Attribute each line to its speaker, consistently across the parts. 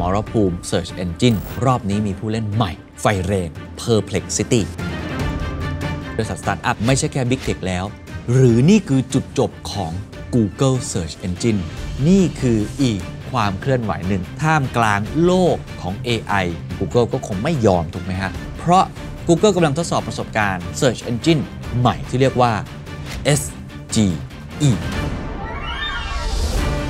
Speaker 1: มรภูมิ Search Engine รอบนี้มีผู้เล่นใหม่ไฟแรง Perplexity บริษัทสตาร์ทอัพไม่ใช่แค่ Big Tech แล้ว หรือนี่คือจุดจบของ Google Search Engine นี่คืออีกความเคลื่อนไหวหนึ่งท่ามกลางโลกของ AI Google ก็คงไม่ยอมถูกไหมฮะ เพราะ Google กำลังทดสอบประสบการณ์ Search Engine ใหม่ที่เรียกว่า SGE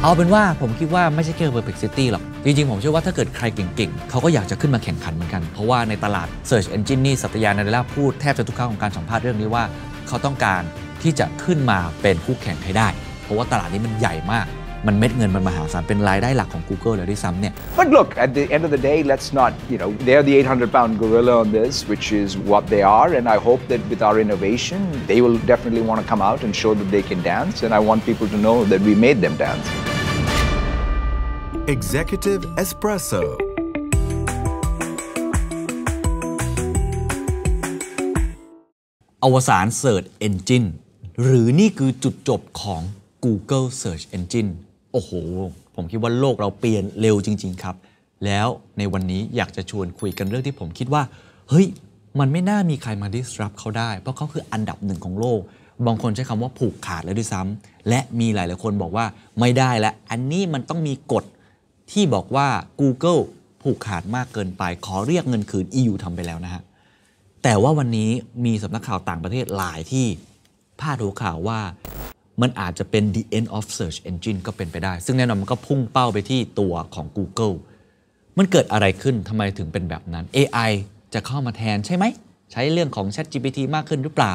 Speaker 1: เอาเป็นว่าผมคิดว่าไม่ใช่แค่เบอร์เพ็กซิตี้หรอกจริงๆ ผมเชื่อว่าถ้าเกิดใครเก่งๆเขาก็อยากจะขึ้นมาแข่งขันเหมือนกันเพราะว่าในตลาด Search Engine นี่สัตยานาเดล่าพูดแทบจะทุกครั้งของการสัมภาษณ์เรื่องนี้ว่าเขาต้องการที่จะขึ้นมาเป็นคู่แข่งให้ได้ เพราะว่าตลาดนี้มันใหญ่มาก มันเม็ดเงินมันมหาศาลเป็นรายได้หลักของ Google เลยด้วยซ้ำเนี่ย But look at the end of the day let's not you know they're the 800 pound gorilla on this which is what they are and I hope that with our innovation they will definitely want to come out and show that they can dance and I want people to know that we made them dance Executive Espresso อวสาน Search Engine หรือนี่คือจุดจบของ Google Search Engine โอ้โห ผมคิดว่าโลกเราเปลี่ยนเร็วจริง ๆ ครับ แล้วในวันนี้ อยากจะชวนคุยกันเรื่องที่ผมคิดว่า เฮ้ย มันไม่น่ามีใครมา disrupt เขาได้ เพราะเขาคืออันดับหนึ่งของโลกบางคนใช้คำว่าผูกขาดแล้วด้วยซ้ำและมีหลายหลายคนบอกว่า ไม่ได้แล้ว อันนี้มันต้องมีกฎที่บอกว่า Google ผูกขาดมากเกินไปขอเรียกเงินคืน EU ทำไปแล้วนะฮะ แต่ว่าวันนี้มีสำนักข่าวต่างประเทศหลายที่ พาดหัวข่าวว่ามันอาจจะเป็น the end of search engine ก็เป็นไปได้ ซึ่งแน่นอนมันก็พุ่งเป้าไปที่ตัวของ Google มันเกิดอะไรขึ้นทำไมถึงเป็นแบบนั้น AI จะเข้ามาแทนใช่ไหมใช้เรื่องของ Chat GPT มากขึ้นหรือเปล่า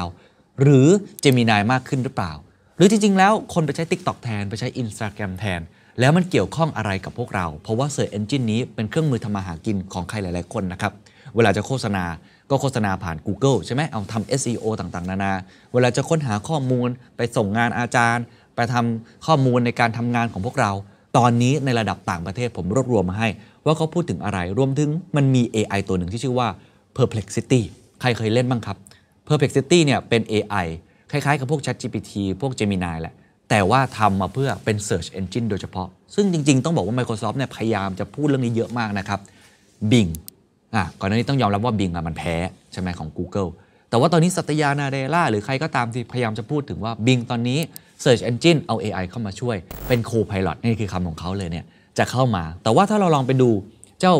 Speaker 1: หรือ Gemini มากขึ้นหรือเปล่า หรือจริงๆแล้วคนไปใช้ TikTok แทนไปใช้ Instagram แทนแล้วมันเกี่ยวข้องอะไรกับพวกเรา เพราะว่า Search Engine นี้เป็นเครื่องมือทำมาหากินของใครหลาย ๆคนนะครับ เวลาจะโฆษณา ก็โฆษณาผ่าน Google ใช่ไหม เอาทำ SEO ต่างๆ นานา เวลาจะค้นหาข้อมูลไปส่งงานอาจารย์ ไปทำข้อมูลในการทำงานของพวกเรา ตอนนี้ในระดับต่างประเทศผมรวบรวมมาให้ ว่าเขาพูดถึงอะไร รวมถึงมันมี AI ตัวหนึ่งที่ชื่อว่า Perplexity ใครเคยเล่นบ้างครับ Perplexity เนี่ยเป็น AI คล้าย ๆ กับพวก ChatGPT พวก Gemini แหละแต่ว่าทำมาเพื่อเป็น Search Engine โดยเฉพาะ ซึ่งจริงๆ ต้องบอกว่า Microsoft เนี่ยพยายามจะพูดเรื่องนี้เยอะมากนะครับบิงอ่ะก่อนหน้านี้ต้องยอมรับว่าบิงอ่ะมันแพ้ใช่ไหมของ Google แต่ว่าตอนนี้สัตยานาเดล่าหรือใครก็ตามที่พยายามจะพูดถึงว่าบิงตอนนี้ Search Engine เอา AI เข้ามาช่วย เป็นโค p i l o t นี่คือคำของเขาเลยเนี่ยจะเข้ามา แต่ว่าถ้าเราลองไปดูเจ้า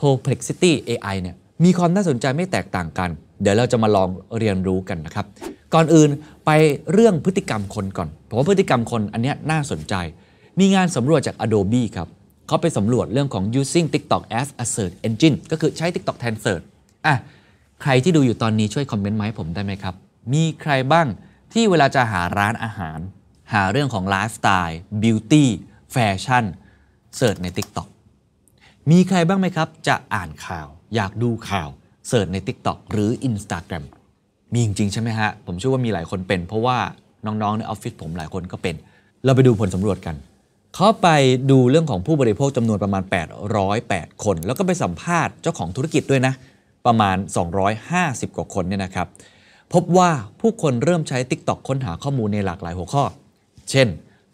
Speaker 1: Perplexity AI เนี่ยมีความน่าสนใจไม่แตกต่างกัน เดี๋ยวเราจะมาลองเรียนรู้กันนะครับก่อนอื่นไปเรื่องพฤติกรรมคนก่อนผมว่าพฤติกรรมคนอันนี้น่าสนใจ มีงานสำรวจจาก Adobe ครับเขาไปสำรวจเรื่องของ using TikTok as a search engine ก็คือใช้ TikTok แทน search อ่ะใครที่ดูอยู่ตอนนี้ ช่วยคอมเมนต์มาให้ผมได้ไหมครับ มีใครบ้างที่เวลาจะหาร้านอาหาร หาเรื่องของไลฟ์สไตล์บิวตี้แฟชั่นเสิร์ชใน TikTok มีใครบ้างไหมครับ จะอ่านข่าวอยากดูข่าวเสิร์ชใน TikTok หรือ Instagram มีจริงๆใช่ไหมฮะ ผมเชื่อว่ามีหลายคนเป็น เพราะว่าน้องๆในออฟฟิศผมหลายคนก็เป็น เราไปดูผลสำรวจกัน เขาไปดูเรื่องของผู้บริโภคจำนวนประมาณ 808 คน แล้วก็ไปสัมภาษณ์เจ้าของธุรกิจด้วยนะ ประมาณ 250 กว่าคนเนี่ยนะครับพบว่าผู้คนเริ่มใช้ TikTok ค้นหาข้อมูลในหลากหลายหัวข้อ เช่น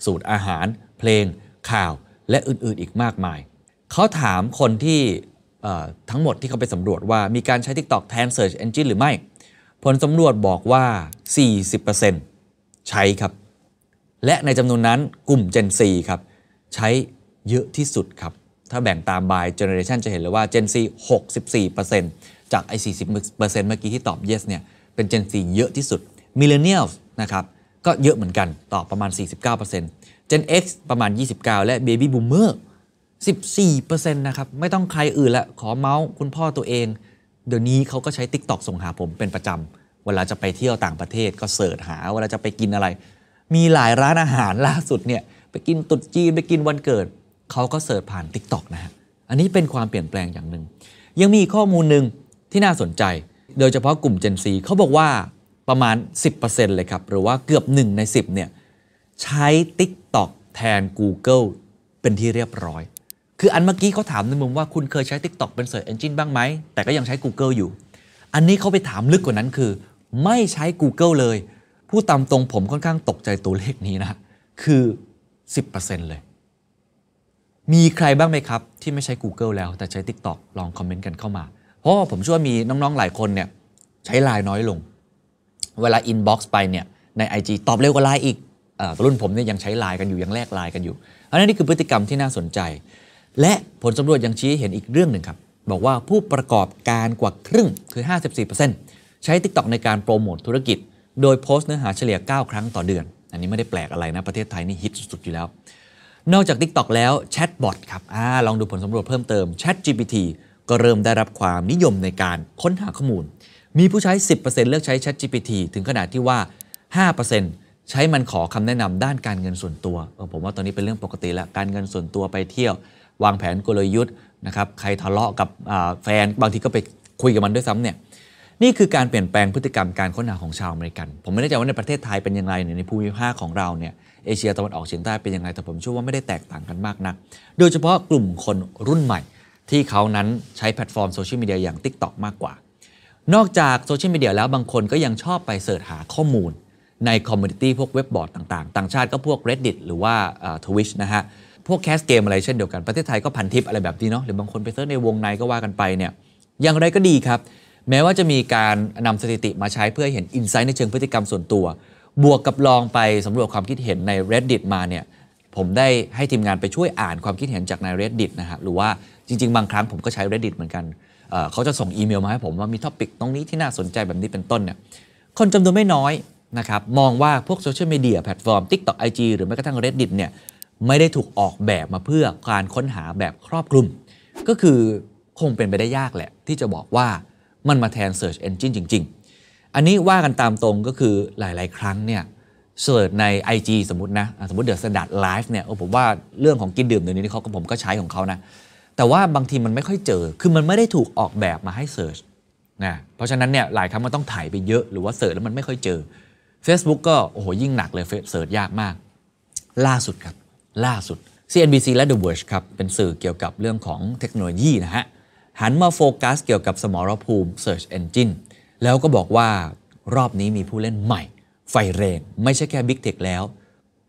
Speaker 1: สูตรอาหาร เพลงข่าวและอื่นๆอีกมากมายเขาถามคนที่ทั้งหมดที่เขาไปสำรวจว่ามีการใช้ TikTok แทน Search Engine หรือไม่ผลสำรวจบอกว่า 40%ใช้ครับ และในจำนวนนั้นกลุ่ม Gen Z ครับใช้เยอะที่สุดครับ ถ้าแบ่งตามบายเจเนอเรชันจะเห็นเลยว่า Gen Z 64%จากไอ้ 40%เมื่อกี้ที่ตอบ yes เนี่ยเป็น Gen Z เยอะที่สุด Millennials นะครับก็เยอะเหมือนกัน ตอบประมาณ 49% Gen X ประมาณ 29 และ Baby Boomer 14%นะครับไม่ต้องใครอื่นละขอเมาส์คุณพ่อตัวเองเดี๋ยวนี้เขาก็ใช้ Tik t o อกส่งหาผมเป็นประจำเวลาจะไปเที่ยวต่างประเทศ ก็เสิร์ชหาเวลาจะไปกินอะไร มีหลายร้านอาหารล่าสุดเนี่ยไปกินตุ๊ดจีน ไปกินวันเกิด เขาก็เสิร์ชผ่าน Tik t o อกนะฮะอันนี้เป็นความเปลี่ยนแปลงอย่างหนึ่งยังมีข้อมูลหนึ่งที่น่าสนใจ โดยเฉพาะกลุ่ม Gen Z เขาบอกว่าประมาณ 10%เลยครับ หรือว่าเกือบ1ใน10เนี่ยใช้ t i k t o กแทน Google เป็นที่เรียบร้อยคืออันเมื่อกี้เขาถามในมุมว่า คุณเคยใช้ TikTok เป็น Search Engine บ้างไหม แต่ก็ยังใช้ Google อยู่ อันนี้เขาไปถามลึกกว่านั้นคือ ไม่ใช้ Google เลย ผู้ตามตรงผมค่อนข้างตกใจตัวเลขนี้นะ คือ 10%เลย มีใครบ้างไหมครับที่ไม่ใช้ Google แล้วแต่ใช้ TikTok ลองคอมเมนต์กันเข้ามา เพราะผมเชื่อว่ามีน้องๆ หลายคนเนี่ยใช้ไลน์น้อยลง เวลาอินบ็อกซ์ไปเนี่ยใน IG ตอบเร็วกว่าไลน์อีกอรุ่นผมเนี่ยยังใช้ไลน์กันอยู่ยังแลกไลน์กันอยู่อันนี้นี่คือพฤติกรรมที่น่าสนใจและผลสำรวจยังชี้เห็นอีกเรื่องหนึ่งครับ บอกว่าผู้ประกอบการกว่าครึ่งคือ 54%ใช้ TikTok ในการโปรโมทธุรกิจ โดยโพสต์เนื้อหาเฉลี่ย9 ครั้งต่อเดือน อันนี้ไม่ได้แปลกอะไรนะ ประเทศไทยนี่ฮิตสุดๆ อยู่แล้ว นอกจาก TikTok แล้วแชทบอทครับอลองดูผลสำรวจเพิ่มเติม Chat GPT ก็เริ่มได้รับความนิยมในการค้นหาข้อมูล มีผู้ใช้10%เลือกใช้ Chat GPT ถึงขนาดที่ว่า 5%ใช้มันขอคำแนะนำด้านการเงินส่วนตัวผมว่าตอนนี้เป็นเรื่องปกติแล้วการเงินส่วนตัวไปเที่ยววางแผนกลยุทธ์นะครับใครทะเลาะกับแฟน บางทีก็ไปคุยกับมันด้วยซ้ำเนี่ยนี่คือการเปลี่ยนแปลงพฤติกรรมการค้นหาของชาวอเมริกัน ผมไม่แน่ใจว่าในประเทศไทยเป็นยังไง ในภูมิภาคของเราเนี่ยเอเชียตะวันออกเฉียงใต้เป็นยังไง แต่ผมเชื่อว่าไม่ได้แตกต่างกันมากนักโดยเฉพาะกลุ่มคนรุ่นใหม่ ที่เขานั้นใช้แพลตฟอร์มโซเชียลมีเดียอย่าง Tik t o อกมากกว่า นอกจากโซเชียลมีเดียแล้วบางคนก็ยังชอบไปเสิร์ชหาข้อมูล ในคอมมูนิตี้พวกเว็บบอร์ดต่าง ๆ ต่างชาติก็พวก Reddit หรือว่าทวิชนะฮะพวกแคสเกมอะไรเช่นเดียวกันประเทศไทยก็พันทิปอะไรแบบนี้เนาะหรือบางคนไปเซิร์ชในวงในก็ว่ากันไปเนี่ยอย่างไรก็ดีครับ แม้ว่าจะมีการนำสถิติมาใช้เพื่อเห็นอินไซต์ในเชิงพฤติกรรมส่วนตัว บวกกับลองไปสำรวจความคิดเห็นใน reddit มาเนี่ยผมได้ให้ทีมงานไปช่วยอ่านความคิดเห็นจากใน reddit นะครับหรือว่าจริงๆบางครั้งผมก็ใช้ reddit เหมือนกันเเขาจะส่งอีเมลมาให้ผมว่ามีท็อปิกตรงนี้ที่น่าสนใจแบบนี้เป็นต้นเนี่ยคนจำนวนไม่น้อยนะครับมองว่าพวกโซเชียลมีเดียแพลตฟอร์ม TikTok IG หรือแม้กระทั่ง reddit เนี่ยไม่ได้ถูกออกแบบมาเพื่อการค้นหาแบบครอบคลุม ก็คือคงเป็นไปได้ยากแหละ ที่จะบอกว่ามันมาแทน Search Engine จริง ๆ อันนี้ว่ากันตามตรงก็คือหลายๆครั้งเนี่ยเสิร์ชใน IG สมมตินะ สมมติเดือดสดัดไลฟ์เนี่ยผมว่าเรื่องของกินดื่มเดี๋ยวนี้เขาผมก็ใช้ของเขานะ แต่ว่าบางทีมันไม่ค่อยเจอคือมันไม่ได้ถูกออกแบบมาให้เสิร์ชนะเพราะฉะนั้นเนี่ยหลายครั้งมันต้องถ่ายไปเยอะ หรือว่าเสิร์ชแล้วมันไม่ค่อยเจอ Facebook ก็โอ้โหยิ่งหนักเลยเสิร์ชยากมากล่าสุดครับล่าสุด CNBC และ The Verge ครับ เป็นสื่อเกี่ยวกับเรื่องของเทคโนโลยีนะฮะ หันมาโฟกัสเกี่ยวกับสมรภูมิ Search Engine แล้วก็บอกว่ารอบนี้มีผู้เล่นใหม่ ไฟแรง ไม่ใช่แค่ Big Tech แล้ว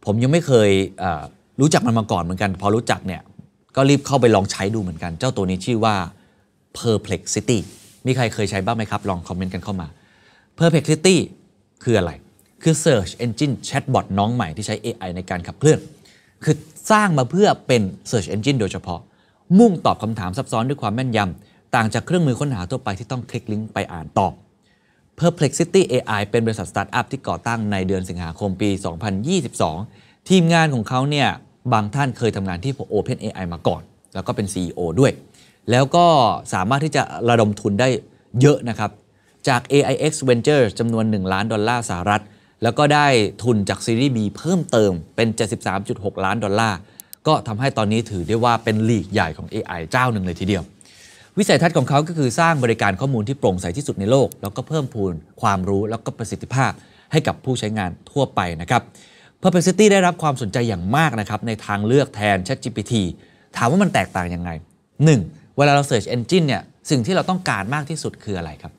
Speaker 1: ผมยังไม่เคยรู้จักมันมาก่อนเหมือนกัน พอรู้จักเนี่ย ก็รีบเข้าไปลองใช้ดูเหมือนกัน เจ้าตัวนี้ชื่อว่า Perplexity มีใครเคยใช้บ้างไหมครับลองคอมเมนต์กันเข้ามา Perplexity คืออะไรคือ Search Engine Chatbot น้องใหม่ที่ใช้ AI ในการขับเคลื่อนคือสร้างมาเพื่อเป็น Search Engine โดยเฉพาะ มุ่งตอบคำถามซับซ้อนด้วยความแม่นยำต่างจากเครื่องมือค้นหาทั่วไปที่ต้องคลิกลิงก์ไปอ่านตอบ Perplexity AI เป็นบริษัทสตาร์ทอัพที่ก่อตั้งในเดือนสิงหาคมปี 2022 ทีมงานของเขาเนี่ย บางท่านเคยทำงานที่ OpenAI มาก่อน แล้วก็เป็น CEO ด้วย แล้วก็สามารถที่จะระดมทุนได้เยอะนะครับจาก AIX Ventures จำนวน1ล้านดอลลาร์สหรัฐแล้วก็ได้ทุนจากซีรีส์ B เพิ่มเติมเป็น 73.6 ล้านดอลลาร์ ก็ทำให้ตอนนี้ถือได้ว่าเป็นลีกใหญ่ของ AI เจ้าหนึ่งเลยทีเดียว วิสัยทัศน์ของเขาก็คือสร้างบริการข้อมูลที่โปร่งใสที่สุดในโลก แล้วก็เพิ่มพูนความรู้แล้วก็ประสิทธิภาพให้กับผู้ใช้งานทั่วไปนะครับ Perplexity ได้รับความสนใจอย่างมากนะครับในทางเลือกแทน ChatGPT ถามว่ามันแตกต่างยังไง 1. เวลาเรา Search Engine เนี่ยสิ่งที่เราต้องการมากที่สุดคืออะไรครับ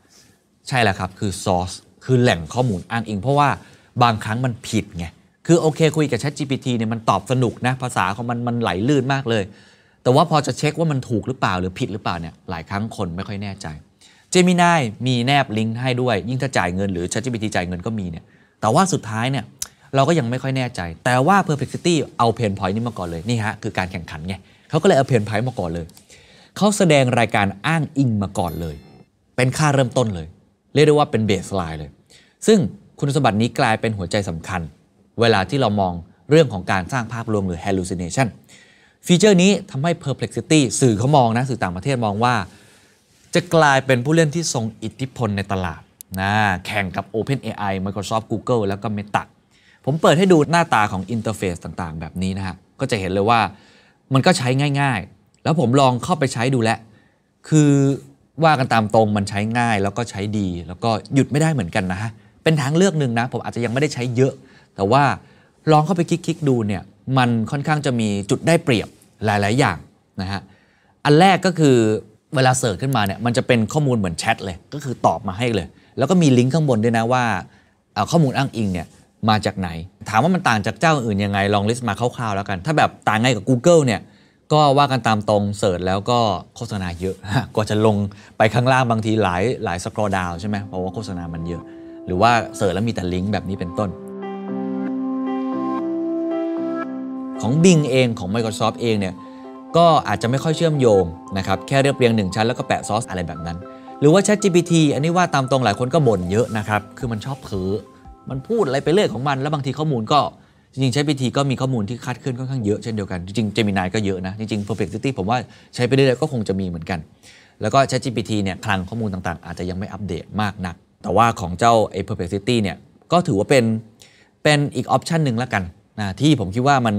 Speaker 1: ใช่แล้วครับคือ source คือแหล่งข้อมูลอ้างอิง เพราะว่าบางครั้งมันผิดไง คือโอเคคุยกับ ChatGPT เนี่ยมันตอบสนุกนะภาษาของมันมันไหลลื่นมากเลย แต่ว่าพอจะเช็คว่ามันถูกหรือเปล่าหรือผิดหรือเปล่าเนี่ยหลายครั้งคนไม่ค่อยแน่ใจเจม m นายมีแนบลิงก์ให้ด้วยยิ่งถ้าจ่ายเงินหรือ ChatGPT จ่ายเงินก็มีเนี่ย แต่ว่าสุดท้ายเนี่ยเราก็ยังไม่ค่อยแน่ใจ แต่ว่า Perplexity เอาเพนพอยต์นี้มาก่อนเลยนี่ฮะคือการแข่งขันไงเขาก็เลยเอาเพนพอยต์มาก่อนเลยเขาแสดงรายการอ้างอิงมาก่อนเลย เป็นค่าเริ่มต้นเลย เรียกได้ว่าเป็นเบสไลน์เลย ซึ่งคุณสมบัตินี้กลายเป็นหัวใจสำคัญเวลาที่เรามองเรื่องของการสร้างภาพรวมหรือ hallucination ฟีเจอร์นี้ทำให้ perplexity สื่อเขามองนะสื่อต่างประเทศมองว่า จะกลายเป็นผู้เล่นที่ทรงอิทธิพลในตลาดนะแข่งกับ OpenAI Microsoft Google แล้วก็ Meta ผมเปิดให้ดูหน้าตาของอินเทอร์เฟซต่างๆ แบบนี้นะฮะ ก็จะเห็นเลยว่ามันก็ใช้ง่าย ๆ แล้วผมลองเข้าไปใช้ดูแลคือว่ากันตามตรงมันใช้ง่ายแล้วก็ใช้ดี แล้วก็หยุดไม่ได้เหมือนกันนะฮะเป็นทางเลือกหนึ่งนะผมอาจจะยังไม่ได้ใช้เยอะ แต่ว่าลองเข้าไปคลิกๆดูเนี่ยมันค่อนข้างจะมีจุดได้เปรียบหลาย ๆ อย่างนะฮะอันแรกก็คือเวลาเสิร์ชขึ้นมาเนี่ยมันจะเป็นข้อมูลเหมือนแชทเลยก็คือตอบมาให้เลย แล้วก็มีลิงก์ข้างบนด้วยนะว่าข้อมูลอ้างอิงเนี่ยมาจากไหนถามว่ามันต่างจากเจ้าอื่นยังไงลองลิสต์มาคร่าว ๆ แล้วกันถ้าแบบต่างไงกับ Google เนี่ยก็ว่ากันตามตรงเสิร์ชแล้วก็โฆษณาเยอะกว่าจะลงไปข้างล่างบางทีหลายหลายสครอดาวใช่ไหมเพราะว่าโฆษณามันเยอะหรือว่าเสิร์ชแล้วมีแต่ลิงก์แบบนี้เป็นต้น ของ Bing เองของ Microsoft เองเนี่ยก็อาจจะไม่ค่อยเชื่อมโยงนะครับ แค่เรียบเรียงหนึ่งชั้นแล้วก็แปะซอสอะไรแบบนั้น หรือว่า ChatGPT อันนี้ว่าตามตรงหลายคนก็บ่นเยอะนะครับ คือมันชอบเผอมันพูดอะไรไปเรื่อยของมันแล้วบางทีข้อมูลก็ จริงๆ ChatGPT ก็มีข้อมูลที่คาดเคลื่อนค่อนข้างเยอะเช่นเดียวกัน จริงๆ Gemini ก็เยอะนะจริงๆ p e r e c t c i t y ผมว่าใช้ไปเรื่อยๆก็คงจะมีเหมือนกัน แล้วก็ ChatGPT เนี่ยคลังข้อมูลต่างๆอาจจะยังไม่อัปเดตมากนักแต่ว่าของเจ้าไอ้ perplexity เนี่ยก็ถือว่าเป็นเป็นอีกออปชันหนึ่งแล้วกันนะที่ผมคิดว่ามัน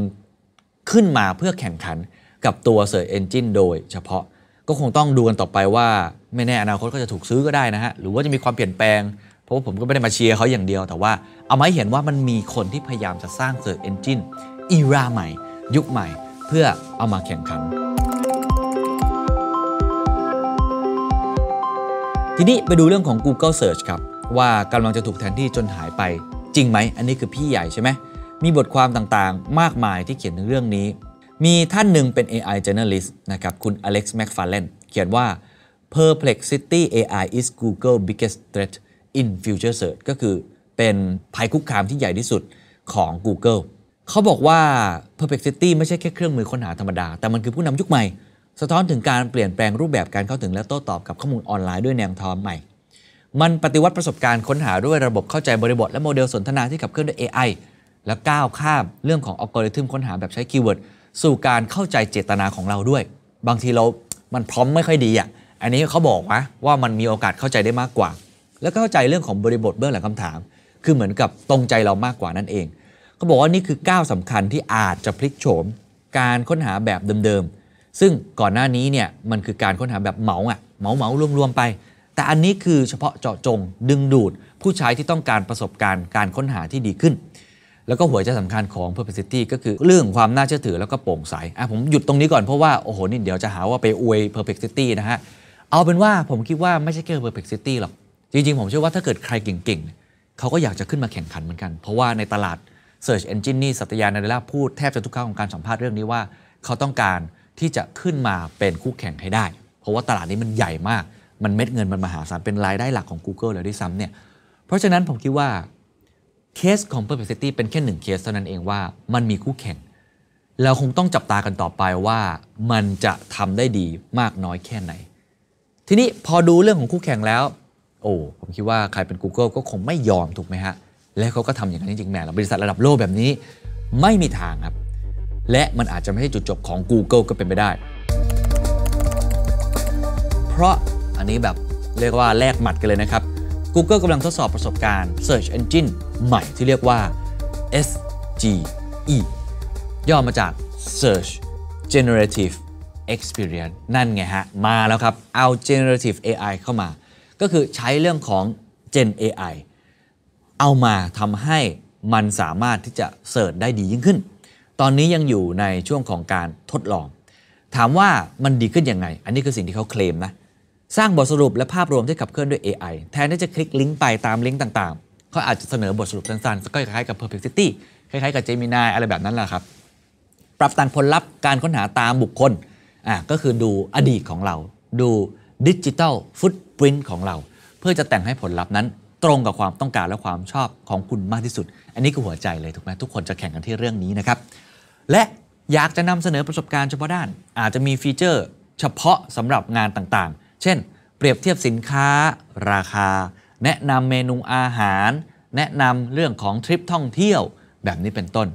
Speaker 1: ขึ้นมาเพื่อแข่งขันกับตัว Search Engine โดยเฉพาะก็คงต้องดูกันต่อไปว่า ไม่แน่อนาคตก็จะถูกซื้อก็ได้นะฮะ หรือว่าจะมีความเปลี่ยนแปลง เพราะว่าผมก็ไม่ได้มาเชียร์เขาอย่างเดียว แต่ว่าเอามาให้เห็นว่ามันมีคนที่พยายามจะสร้าง Search Engine อีราใหม่ ยุคใหม่ เพื่อเอามาแข่งขันทีนี้ไปดูเรื่องของ Google Search ครับ ว่ากำลังจะถูกแทนที่จนหายไปจริงไหม อันนี้คือพี่ใหญ่ใช่ไหมมีบทความต่างๆ มากมายที่เขียนในเรื่องนี้ มีท่านหนึ่งเป็น AI journalist นะครับ คุณ Alex McFarlane เขียนว่า Perplexity AI is Google biggest threat in future search ก็คือเป็นภัยคุกคามที่ใหญ่ที่สุดของ Google เขาบอกว่า Perplexity ไม่ใช่แค่เครื่องมือค้นหาธรรมดา แต่มันคือผู้นำยุคใหม่สะท้อนถึงการเปลี่ยนแปลงรูปแบบการเข้าถึงและโต้ตอบกับข้อมูลออนไลน์ด้วยแนวทอมใหม่ มันปฏิวัติประสบการณ์ค้นหาด้วยระบบเข้าใจบริบทและโมเดลสนทนาที่ขับเคลื่อนด้วย AI และก้าวข้ามเรื่องของอัลกอริทึมค้นหาแบบใช้คีย์เวิร์ดสู่การเข้าใจเจตนาของเราด้วย บางทีเรา มันพร้อมไม่ค่อยดีอ่ะ อันนี้เขาบอก่ะว่ามันมีโอกาสเข้าใจได้มากกว่า แล้วก็เข้าใจเรื่องของบริบทเบื้องหลังคำถาม คือเหมือนกับตรงใจเรามากกว่านั่นเอง เขาบอกว่านี่คือก้าวสำคัญที่อาจจะพลิกโฉม การค้นหาแบบเดิมๆซึ่งก่อนหน้านี้เนี่ยมันคือการค้นหาแบบเหมาอ่ะเหมาเหมารวม ๆ ไป แต่อันนี้คือเฉพาะเจาะจงดึงดูดผู้ใช้ที่ต้องการประสบการณ์ การค้นหาที่ดีขึ้น แล้วก็หัวใจสำคัญของ Perplexity ก็คือเรื่องความน่าเชื่อถือแล้วก็โปร่งใสอ่ะผมหยุดตรงนี้ก่อนเพราะว่า โอ้โห นี่เดี๋ยวจะหาว่าไปอวย Perplexity นะฮะ เอาเป็นว่าผมคิดว่าไม่ใช่แค่ Perplexity หรอกจริงๆผมเชื่อว่าถ้าเกิดใครเก่งๆเขาก็อยากจะขึ้นมาแข่งขันเหมือนกัน เพราะว่าในตลาด Search Engine นี่สัตยานาเดล่าพูดแทบจะทุกครั้งของการสัมภาษณ์เรื่องนี้ว่าเขาต้องการที่จะขึ้นมาเป็นคู่แข่งให้ได้ เพราะว่าตลาดนี้มันใหญ่มาก มันเม็ดเงินมันมหาศาล เป็นรายได้หลักของ Google เลยด้วยซ้ำเนี่ย เพราะฉะนั้นผมคิดว่าเคสของ Perplexity เป็นแค่หนึ่งเคสเท่านั้นเองว่ามันมีคู่แข่ง เราคงต้องจับตากันต่อไปว่ามันจะทำได้ดีมากน้อยแค่ไหน ทีนี้พอดูเรื่องของคู่แข่งแล้ว โอ้ผมคิดว่าใครเป็น Google ก็คงไม่ยอมถูกไหมฮะ และเขาก็ทำอย่างนั้นจริงๆแหมเราบริษัทระดับโลกแบบนี้ไม่มีทางครับและมันอาจจะไม่ใช่จุดจบของ Google ก็เป็นไปได้ เพราะอันนี้แบบเรียกว่าแลกหมัดกันเลยนะครับ Google กำลังทดสอบประสบการณ์ Search Engine ใหม่ที่เรียกว่า SGE ย่อมาจาก Search Generative Experience นั่นไงฮะ มาแล้วครับ เอา Generative AI เข้ามา ก็คือใช้เรื่องของ Gen AI เอามาทำให้มันสามารถที่จะเสิร์ชได้ดียิ่งขึ้นตอนนี้ยังอยู่ในช่วงของการทดลอง ถามว่ามันดีขึ้นยังไง อันนี้คือสิ่งที่เขาเคลมนะ สร้างบทสรุปและภาพรวมที่ขับเคลื่อนด้วย AI แทนที่จะคลิกลิงก์ไปตามลิงก์ต่างๆ เขาอาจจะเสนอบทสรุปสั้นๆก็คล้ายๆกับ Perplexity คล้ายๆ กับ Gemini อะไรแบบนั้นแหละครับ ปรับตังผลลัพธ์การค้นหาตามบุคคล อ่ะก็คือดูอดีตของเรา ดูดิจิทัลฟุตปรินต์ของเรา เพื่อจะแต่งให้ผลลัพธ์นั้นตรงกับความต้องการและความชอบของคุณมากที่สุด อันนี้คือหัวใจเลยถูกไหมทุกคนจะแข่งกันที่เรื่องนี้นะครับและอยากจะนำเสนอประสบการณ์เฉพาะด้าน อาจจะมีฟีเจอร์เฉพาะสำหรับงานต่างๆ เช่น เปรียบเทียบสินค้าราคา แนะนำเมนูอาหาร แนะนำเรื่องของทริปท่องเที่ยวแบบนี้เป็นต้น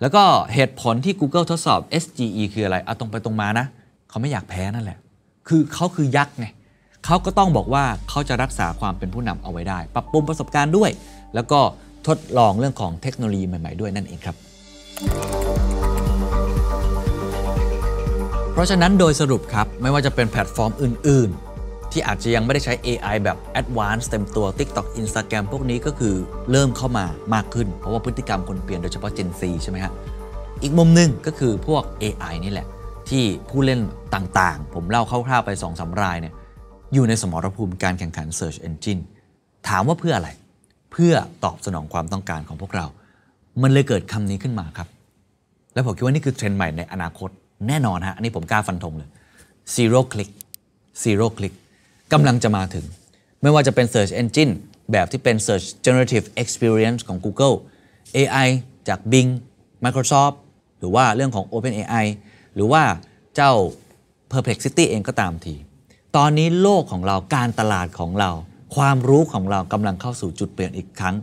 Speaker 1: แล้วก็เหตุผลที่ Google ทดสอบ SGE คืออะไรเอาตรงไปตรงมานะ เขาไม่อยากแพ้นั่นแหละ คือเขาคือยักษ์ไงเขาก็ต้องบอกว่าเขาจะรักษาความเป็นผู้นำเอาไว้ได้ ปรับปรุงประสบการณ์ด้วย แล้วก็ทดลองเรื่องของเทคโนโลยีใหม่ ๆด้วยนั่นเองครับเพราะฉะนั้นโดยสรุปครับ ไม่ว่าจะเป็นแพลตฟอร์มอื่น ๆ ที่อาจจะยังไม่ได้ใช้ AI แบบ Advanced เต็มตัว TikTok Instagram พวกนี้ก็คือเริ่มเข้ามามากขึ้นเพราะว่าพฤติกรรมคนเปลี่ยนโดยเฉพาะ Gen Z ใช่ไหมฮะ อีกมุมหนึ่งก็คือพวก AI นี่แหละที่ผู้เล่นต่างๆ ผมเล่าคร่าว ๆ ไป2อสารายเนี่ยอยู่ในสมรภูมิการแข่งขัน Search Engine ถามว่าเพื่ออะไรเพื่อตอบสนองความต้องการของพวกเรา มันเลยเกิดคำนี้ขึ้นมาครับ และผมคิดว่านี่คือเทรนด์ใหม่ในอนาคตแน่นอนฮะอันนี้ผมกล้าฟันธงเลย zero click zero click กำลังจะมาถึง ไม่ว่าจะเป็น search engine แบบที่เป็น search generative experience ของ Google AI จาก Bing Microsoft หรือว่าเรื่องของ Open AI หรือว่าเจ้า Perplexity เองก็ตามที ตอนนี้โลกของเราการตลาดของเราความรู้ของเรากำลังเข้าสู่จุดเปลี่ยนอีกครั้ง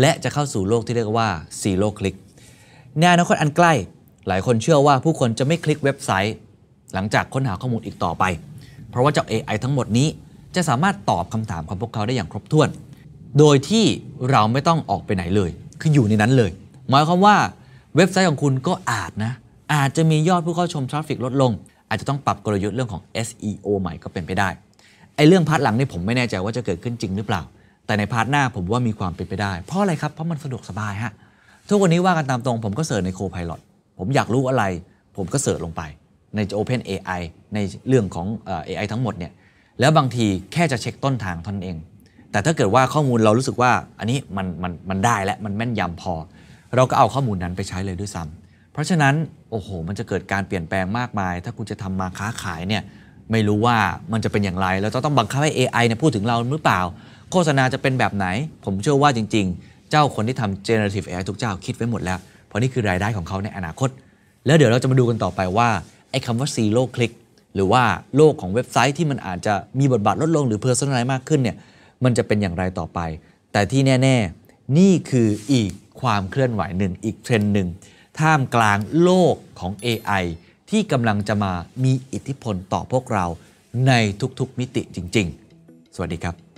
Speaker 1: และจะเข้าสู่โลกที่เรียกว่า zero click ในอนาคตอันใกล้หลายคนเชื่อว่าผู้คนจะไม่คลิกเว็บไซต์ หลังจากค้นหาข้อมูลอีกต่อไป เพราะว่าเจ้า AI ทั้งหมดนี้จะสามารถตอบคำถามของพวกเขาได้อย่างครบถ้วน โดยที่เราไม่ต้องออกไปไหนเลย คืออยู่ในนั้นเลย หมายความว่าเว็บไซต์ของคุณก็อาจนะ อาจจะมียอดผู้เข้าชมทราฟฟิกลดลง อาจจะต้องปรับกลยุทธ์เรื่องของ SEO ใหม่ก็เป็นไปได้ ไอ้เรื่องพาร์ทหลังนี่ผมไม่แน่ใจว่าจะเกิดขึ้นจริงหรือเปล่า แต่ในพาร์ทหน้าผมว่ามีความเป็นไปได้ เพราะอะไรครับ เพราะมันสะดวกสบายฮะ ทุกวันนี้ว่ากันตามตรง ผมก็เสิร์ชในโคพายดผมอยากรู้อะไรผมก็เสิร์ชลงไป ใน Open AI ในเรื่องของ AI ทั้งหมดเนี่ยแล้วบางทีแค่จะเช็คต้นทางท่านเอง แต่ถ้าเกิดว่าข้อมูลเรารู้สึกว่าอันนี้มันมันมันได้และมันแม่นยำพอ เราก็เอาข้อมูลนั้นไปใช้เลยด้วยซ้ำเพราะฉะนั้น โอ้โห มันจะเกิดการเปลี่ยนแปลงมากมาย ถ้าคุณจะทำมาค้าขายเนี่ยไม่รู้ว่ามันจะเป็นอย่างไร แล้วต้องบังคับให้ AI เนี่ยพูดถึงเราหรือเปล่า โฆษณาจะเป็นแบบไหน ผมเชื่อว่าจริง ๆ เจ้าคนที่ทำ generative AI ทุกเจ้าคิดไว้หมดแล้วเพราะนี่คือรายได้ของเขาในอนาคต แล้วเดี๋ยวเราจะมาดูกันต่อไปว่า ไอ้คำว่าซีโร่คลิก หรือว่าโลกของเว็บไซต์ที่มันอาจจะมีบทบาทลดลงหรือเพอร์ซันไลมากขึ้นเนี่ย มันจะเป็นอย่างไรต่อไป แต่ที่แน่ๆ นี่คืออีกความเคลื่อนไหวหนึ่งอีกเทรนหนึ่งท่ามกลางโลกของ AI ที่กำลังจะมามีอิทธิพลต่อพวกเราในทุกๆมิติจริง ๆ สวัสดีครับ